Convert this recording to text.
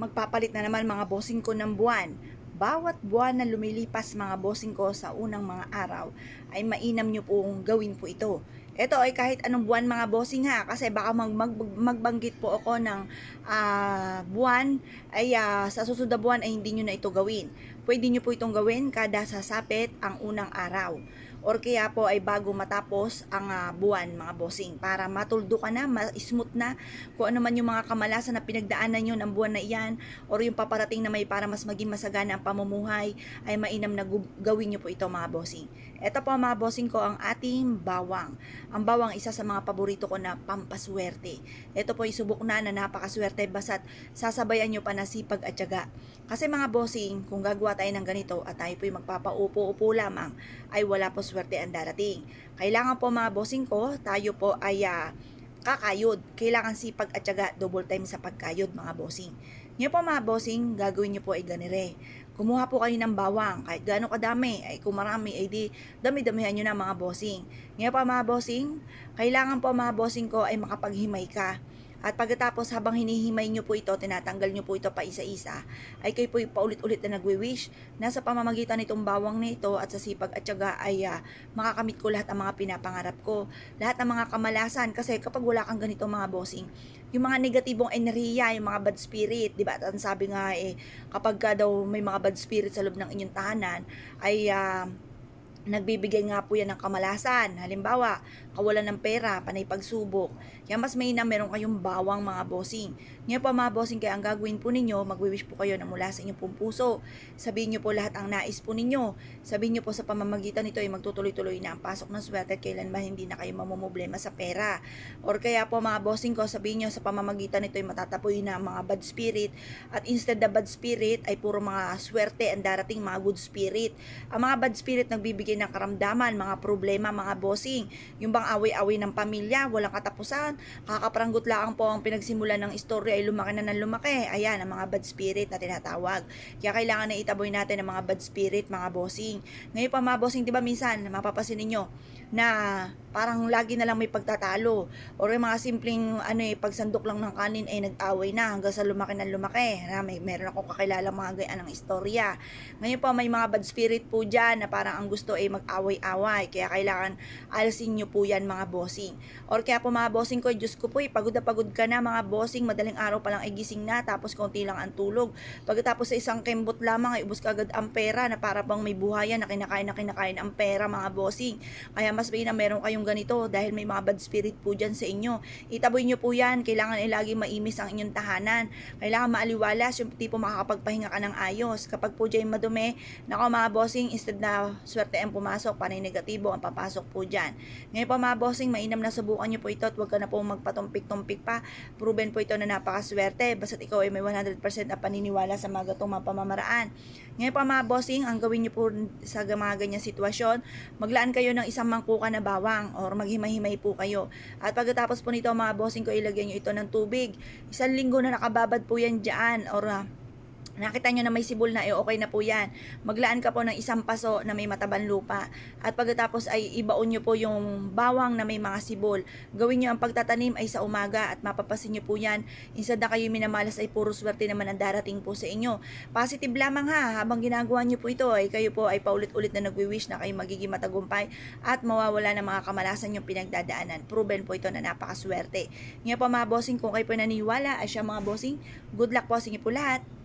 Magpapalit na naman mga bossing ko ng buwan. Bawat buwan na lumilipas mga bossing ko sa unang mga araw ay mainam nyo pong gawin po ito. Ito ay kahit anong buwan mga bossing ha kasi baka mag, mag, magbanggit po ako ng uh, buwan ay uh, sa susunod na buwan ay hindi nyo na ito gawin. Pwede nyo po itong gawin kada sasapit ang unang araw or kaya po ay bago matapos ang uh, buwan mga bossing para matuldo ka na, ma-smooth na kung ano man yung mga kamalasan na pinagdaanan nyo ng buwan na iyan or yung paparating na may para mas maging masagana ang pamumuhay ay mainam na gawin nyo po ito mga bossing. Ito po mga bossing ko ang ating bawang. Ang bawang isa sa mga paborito ko na pampaswerte. Ito po isubok na na napakaswerte basat sasabayan nyo pa na sipag at syaga. Kasi mga bossing, kung gagawa tayo ng ganito at tayo po'y magpapaupo-upo lamang ay wala po swerte ang darating. Kailangan po mga bossing ko, tayo po ay uh, kakayod. Kailangan sipag at syaga, double time sa pagkayod mga bossing. Ngayon po mga bossing, gagawin nyo po ay ganire. Kumuha po kayo ng bawang, kahit gaano kadami, ay kung marami, ay di dami-damihan nyo na mga bossing. Ngayon po mga bossing, kailangan po mga bossing ko ay makapaghimay ka at pagkatapos habang hinihimay nyo po ito, tinatanggal nyo po ito pa isa-isa, ay kayo po paulit-ulit na nagwi-wish na sa pamamagitan nitong bawang na ito at sa sipag at tiyaga ay uh, makakamit ko lahat ang mga pinapangarap ko. Lahat ng mga kamalasan kasi kapag wala kang ganito mga bossing, yung mga negatibong enerhiya, yung mga bad spirit, di ba? At sabi nga eh, kapag ka daw may mga bad spirit sa loob ng inyong tahanan, ay uh, Nagbibigay nga po yan ng kamalasan. Halimbawa, kawalan ng pera, panay pagsubok. Kaya mas may na meron kayong bawang mga bossing. Ngayon pa mga bossing, kaya ang gagawin po ninyo, magwiwish po kayo na mula sa inyong pong puso. Sabihin nyo po lahat ang nais po ninyo. Sabihin nyo po sa pamamagitan nito ay magtutuloy-tuloy na ang pasok ng swerte at kailanman hindi na kayo mamumblema sa pera. Or kaya po mga bossing ko, sabihin nyo sa pamamagitan nito ay matatapoy na ang mga bad spirit. At instead na bad spirit ay puro mga swerte ang darating mga good spirit. Ang mga bad spirit nagbibigay pamangkin mga problema, mga bossing, yung bang away-away ng pamilya, walang katapusan, kakapranggot lang po ang pinagsimula ng istorya ay lumaki na ng lumaki. Ayan, ang mga bad spirit na tinatawag. Kaya kailangan na itaboy natin ang mga bad spirit, mga bossing. Ngayon pa mga bossing, di ba minsan, mapapasin ninyo na parang lagi na lang may pagtatalo or yung mga simpleng ano eh pagsandok lang ng kanin ay eh, nag-away na hanggang sa lumaki na lumaki ha, may meron ako kakilala mga ganyan ng istorya ngayon pa may mga bad spirit po diyan na parang ang gusto ay eh, mag-away-away kaya kailangan alisin niyo po yan mga bossing or kaya po mga bossing ko Diyos ko po eh, pagod na pagod ka na mga bossing madaling araw pa lang ay eh, gising na tapos konti lang ang tulog pagkatapos sa isang kembot lamang ay ubos kagad ang pera na para bang may buhayan na kinakain na kinakain ang pera mga bossing kaya mas may na meron kayong yung ganito dahil may mga bad spirit po dyan sa inyo. Itaboy nyo po yan. Kailangan ay lagi maimis ang inyong tahanan. Kailangan maaliwalas yung tipo makakapagpahinga ka ng ayos. Kapag po dyan madumi, nako mga bossing, instead na swerte ang pumasok, panay negatibo ang papasok po dyan. Ngayon po mga bossing, mainam na subukan nyo po ito at huwag ka na po magpatumpik-tumpik pa. Proven po ito na napakaswerte. Basta't ikaw ay may 100% na paniniwala sa mga gatong mapamamaraan. pamamaraan. Ngayon pa mga bossing, ang gawin nyo po sa mga ganyang sitwasyon, maglaan kayo ng isang mangkuka na bawang or maghimay-himay po kayo. At pagkatapos po nito mga bossing ko, ilagyan nyo ito ng tubig. Isang linggo na nakababad po yan dyan or uh, Nakita nyo na may sibol na, eh okay na po yan. Maglaan ka po ng isang paso na may mataban lupa. At pagkatapos ay ibaon nyo po yung bawang na may mga sibol. Gawin nyo ang pagtatanim ay sa umaga at mapapasin nyo po yan. Instead na kayo minamalas ay puro swerte naman ang darating po sa inyo. Positive lamang ha, habang ginagawa nyo po ito ay kayo po ay paulit-ulit na nagwi-wish na kayo magiging matagumpay at mawawala ng mga kamalasan yung pinagdadaanan. Proven po ito na napakaswerte. Ngayon po mga bossing, kung kayo po naniwala ay siya mga bossing, good luck po sa inyo po lahat.